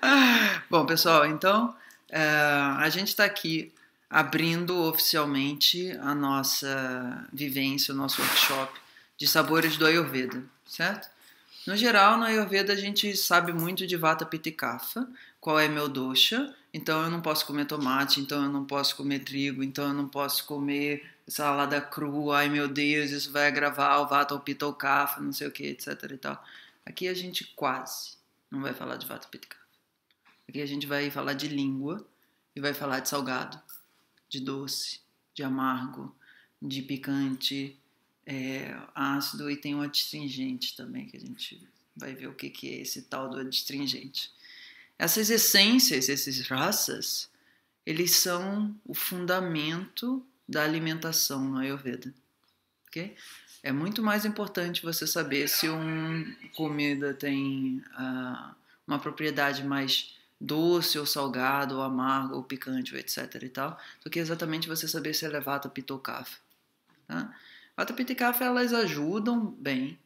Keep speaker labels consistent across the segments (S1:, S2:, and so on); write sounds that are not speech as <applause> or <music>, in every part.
S1: <laughs> Bom, pessoal, então é, a gente está aqui abrindo oficialmente a nossa vivência, o nosso workshop de sabores do Ayurveda, certo? No geral, no Ayurveda a gente sabe muito de Vata Pitta Kapha, qual é meu dosha, então eu não posso comer tomate, então eu não posso comer trigo, então eu não posso comer salada crua, ai meu Deus, isso vai agravar o Vata ou Pitta Kapha, não sei o que, etc e tal. Aqui a gente quase não vai falar de Vata Pitta Kapha. Aqui a gente vai falar de língua e vai falar de salgado, de doce, de amargo, de picante, é, ácido e tem um adstringente também, que a gente vai ver o que, que é esse tal do adstringente. Essas essências, esses raças, eles são o fundamento da alimentação no Ayurveda. Okay? É muito mais importante você saber se uma comida tem uh, uma propriedade mais doce ou salgado ou amargo ou picante ou etc e tal, do que exatamente você saber se ela é vata pitta ou kapha. Tá? Vata pitta e kapha elas ajudam bem,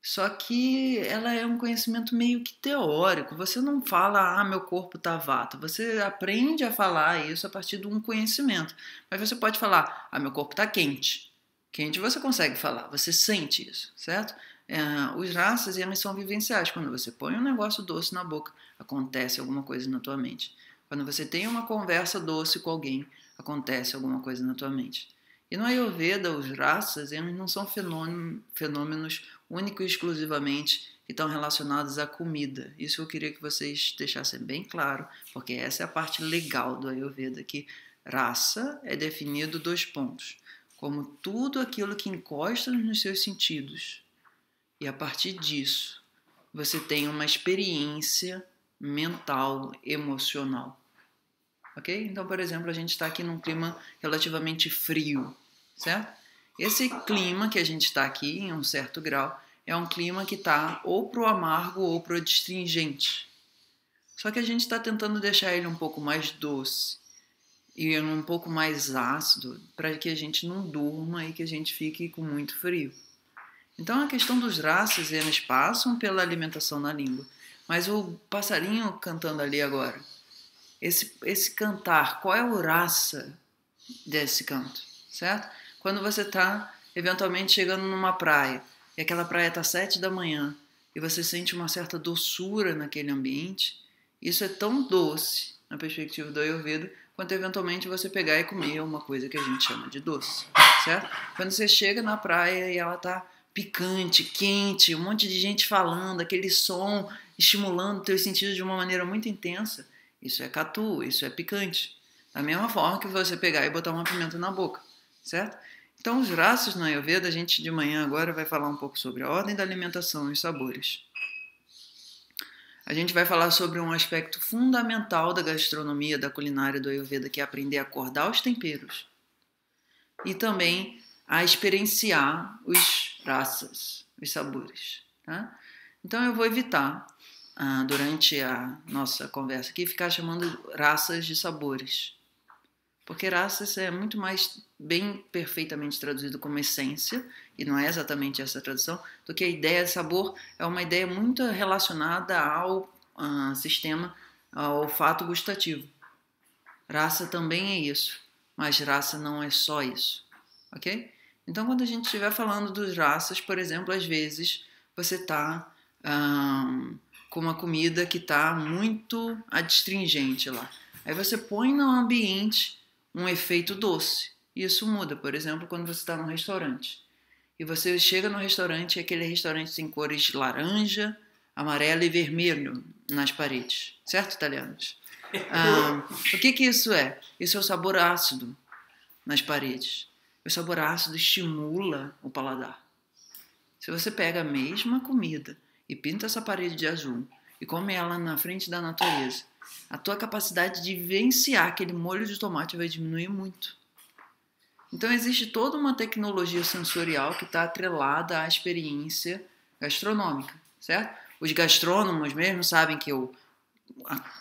S1: só que ela é um conhecimento meio que teórico. Você não fala, ah, meu corpo tá vata. Você aprende a falar isso a partir de um conhecimento. Mas você pode falar, ah, meu corpo tá quente. Quente você consegue falar, você sente isso, certo? É, os raças eles são vivenciais. Quando você põe um negócio doce na boca, acontece alguma coisa na tua mente. Quando você tem uma conversa doce com alguém, acontece alguma coisa na tua mente. E no Ayurveda, os raças eles não são fenômenos, fenômenos únicos e exclusivamente que estão relacionados à comida. Isso eu queria que vocês deixassem bem claro, porque essa é a parte legal do Ayurveda, que raça é definido dois pontos, como tudo aquilo que encosta nos seus sentidos, e a partir disso, você tem uma experiência mental, emocional. Ok? Então, por exemplo, a gente está aqui num clima relativamente frio, certo? Esse clima que a gente está aqui, em um certo grau, é um clima que está ou pro amargo ou pro astringente. Só que a gente está tentando deixar ele um pouco mais doce e um pouco mais ácido para que a gente não durma e que a gente fique com muito frio. Então a questão dos rastros eles passam pela alimentação na língua. Mas o passarinho cantando ali agora, esse, esse cantar, qual é o raça desse canto, certo? Quando você está eventualmente chegando numa praia e aquela praia está sete da manhã e você sente uma certa doçura naquele ambiente, isso é tão doce na perspectiva do Ayurveda quanto eventualmente você pegar e comer uma coisa que a gente chama de doce, certo? Quando você chega na praia e ela está picante, quente, um monte de gente falando, aquele som estimulando teus sentidos de uma maneira muito intensa. Isso é catu, isso é picante. Da mesma forma que você pegar e botar uma pimenta na boca, certo? Então, os braços na Ayurveda, a gente de manhã agora vai falar um pouco sobre a ordem da alimentação e os sabores. A gente vai falar sobre um aspecto fundamental da gastronomia, da culinária do Ayurveda, que é aprender a acordar os temperos e também a experienciar os Raças os sabores. Tá? Então eu vou evitar, ah, durante a nossa conversa aqui, ficar chamando raças de sabores. Porque raças é muito mais bem perfeitamente traduzido como essência, e não é exatamente essa tradução, do que a ideia de sabor é uma ideia muito relacionada ao ah, sistema, ao fato gustativo. Raça também é isso, mas raça não é só isso, ok? Então, quando a gente estiver falando dos raças, por exemplo, às vezes você está um, com uma comida que está muito adstringente lá. Aí você põe no ambiente um efeito doce. E isso muda, por exemplo, quando você está num restaurante. E você chega no restaurante e aquele restaurante tem cores laranja, amarelo e vermelho nas paredes. Certo, italianos? Um, <laughs> o que, que isso é? Isso é o sabor ácido nas paredes. O sabor ácido estimula o paladar. Se você pega a mesma comida e pinta essa parede de azul e come ela na frente da natureza, a tua capacidade de vivenciar aquele molho de tomate vai diminuir muito. Então existe toda uma tecnologia sensorial que está atrelada à experiência gastronômica, certo? Os gastrônomos mesmo sabem que o,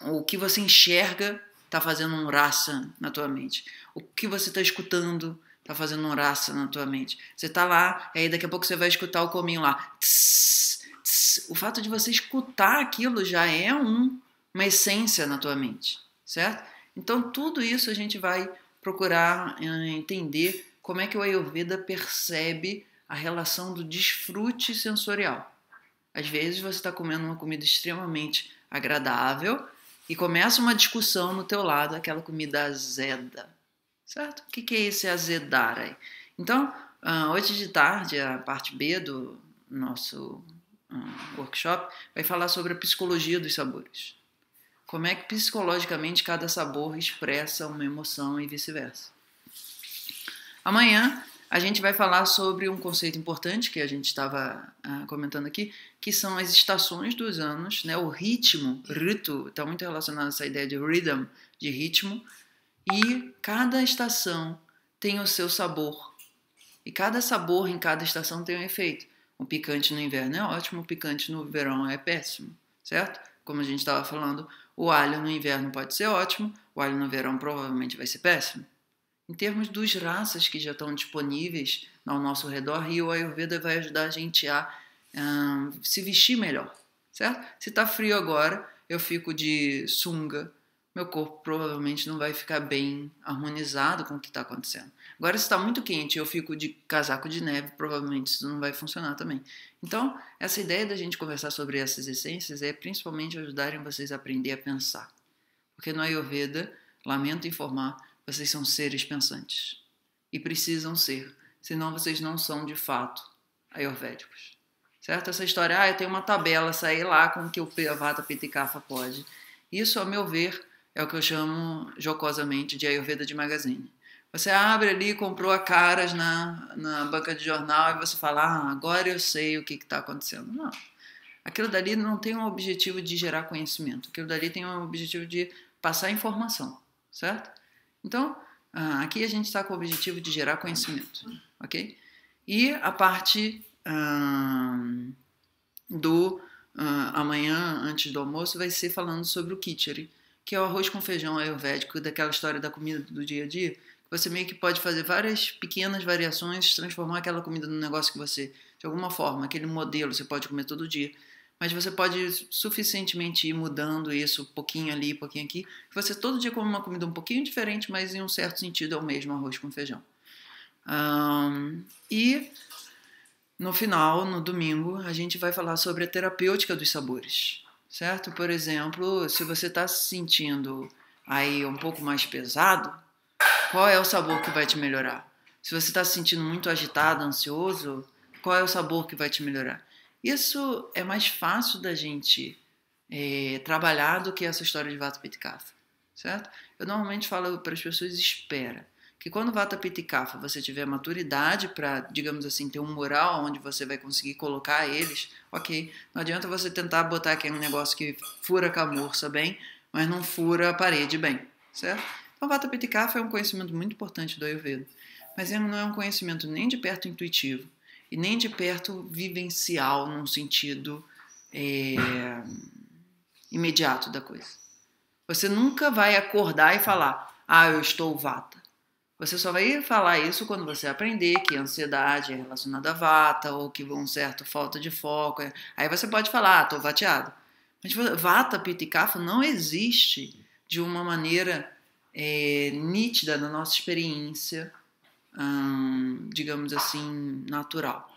S1: o que você enxerga está fazendo um raça na tua mente. O que você está escutando tá fazendo um raça na tua mente. Você tá lá, e aí daqui a pouco você vai escutar o cominho lá. O fato de você escutar aquilo já é um, uma essência na tua mente, certo? Então tudo isso a gente vai procurar eh, entender como é que o Ayurveda percebe a relação do desfrute sensorial. Às vezes você está comendo uma comida extremamente agradável e começa uma discussão no teu lado, aquela comida azeda Certo? O que é esse azedar aí? Então, ah, hoje de tarde, a parte B do nosso ah, workshop vai falar sobre a psicologia dos sabores. Como é que psicologicamente cada sabor expressa uma emoção e vice-versa. Amanhã a gente vai falar sobre um conceito importante que a gente estava ah, comentando aqui, que são as estações dos anos, né? o ritmo, rito, está muito relacionado a essa ideia de rhythm, de ritmo, e cada estação tem o seu sabor. E cada sabor em cada estação tem um efeito. O picante no inverno é ótimo, o picante no verão é péssimo, certo? Como a gente estava falando, o alho no inverno pode ser ótimo, o alho no verão provavelmente vai ser péssimo. Em termos dos raças que já estão disponíveis ao nosso redor, e o Ayurveda vai ajudar a gente a um, se vestir melhor, certo? Se está frio agora, eu fico de sunga, meu corpo provavelmente não vai ficar bem harmonizado com o que está acontecendo. Agora, se está muito quente e eu fico de casaco de neve, provavelmente isso não vai funcionar também. Então, essa ideia da gente conversar sobre essas essências é principalmente ajudarem vocês a aprender a pensar. Porque no Ayurveda, lamento informar, vocês são seres pensantes. E precisam ser, senão vocês não são de fato ayurvédicos. Certo? Essa história, ah, eu tenho uma tabela, saí lá com o que o Vata Pitta Kapha pode. Isso, a meu ver, é o que eu chamo jocosamente de Ayurveda de Magazine. Você abre ali, comprou a caras na, na banca de jornal e você fala, ah, agora eu sei o que está acontecendo. Não. Aquilo dali não tem um objetivo de gerar conhecimento. Aquilo dali tem um objetivo de passar informação, certo? Então, ah, aqui a gente está com o objetivo de gerar conhecimento, ok? E a parte ah, do ah, amanhã, antes do almoço, vai ser falando sobre o Kitchery que é o arroz com feijão ayurvédico, daquela história da comida do dia a dia. Você meio que pode fazer várias pequenas variações, transformar aquela comida num negócio que você, de alguma forma, aquele modelo você pode comer todo dia. Mas você pode suficientemente ir mudando isso, pouquinho ali, pouquinho aqui. Você todo dia come uma comida um pouquinho diferente, mas em um certo sentido é o mesmo arroz com feijão. Um, e no final, no domingo, a gente vai falar sobre a terapêutica dos sabores certo? Por exemplo, se você está se sentindo aí um pouco mais pesado, qual é o sabor que vai te melhorar? Se você está se sentindo muito agitado, ansioso, qual é o sabor que vai te melhorar? Isso é mais fácil da gente é, trabalhar do que essa história de Vata Pitkatha, certo? Eu normalmente falo para as pessoas, espera que quando Vata Pitikafa você tiver maturidade para, digamos assim, ter um mural onde você vai conseguir colocar eles, ok. Não adianta você tentar botar aqui um negócio que fura a camurça bem, mas não fura a parede bem, certo? Então Vata Pitikafa é um conhecimento muito importante do Ayurveda, mas ele não é um conhecimento nem de perto intuitivo e nem de perto vivencial num sentido é, imediato da coisa. Você nunca vai acordar e falar, ah, eu estou vata. Você só vai falar isso quando você aprender que ansiedade é relacionada a vata ou que um certo falta de foco. É, aí você pode falar, ah, tô vateado. Mas vata, pita e kapha não existe de uma maneira é, nítida na nossa experiência, hum, digamos assim, natural.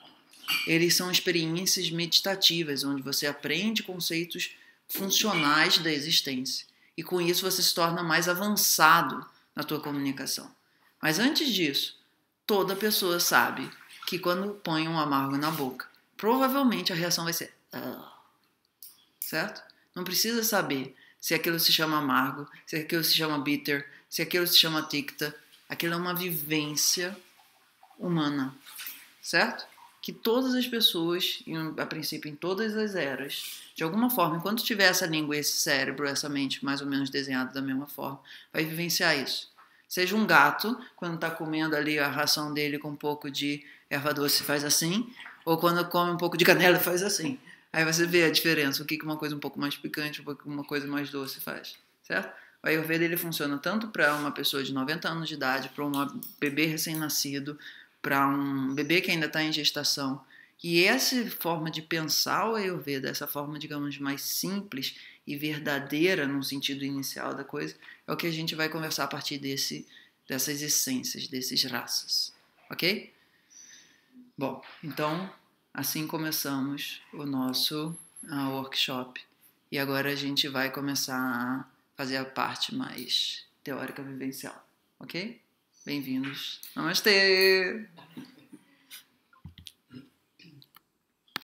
S1: Eles são experiências meditativas, onde você aprende conceitos funcionais da existência. E com isso você se torna mais avançado na tua comunicação. Mas antes disso, toda pessoa sabe que quando põe um amargo na boca, provavelmente a reação vai ser. Ah", certo? Não precisa saber se aquilo se chama amargo, se aquilo se chama bitter, se aquilo se chama ticta. Aquilo é uma vivência humana, certo? Que todas as pessoas, a princípio em todas as eras, de alguma forma, enquanto tiver essa língua, esse cérebro, essa mente mais ou menos desenhada da mesma forma, vai vivenciar isso. Seja um gato, quando está comendo ali a ração dele com um pouco de erva doce, faz assim. Ou quando come um pouco de canela, faz assim. Aí você vê a diferença, o que uma coisa um pouco mais picante, uma coisa mais doce faz, certo? O Ayurveda ele funciona tanto para uma pessoa de 90 anos de idade, para um bebê recém-nascido, para um bebê que ainda está em gestação. E essa forma de pensar o Ayurveda, essa forma, digamos, mais simples, e verdadeira no sentido inicial da coisa, é o que a gente vai conversar a partir desse, dessas essências, desses raças, ok? Bom, então assim começamos o nosso ah, workshop e agora a gente vai começar a fazer a parte mais teórica vivencial, ok? Bem-vindos. Namastê! Namastê.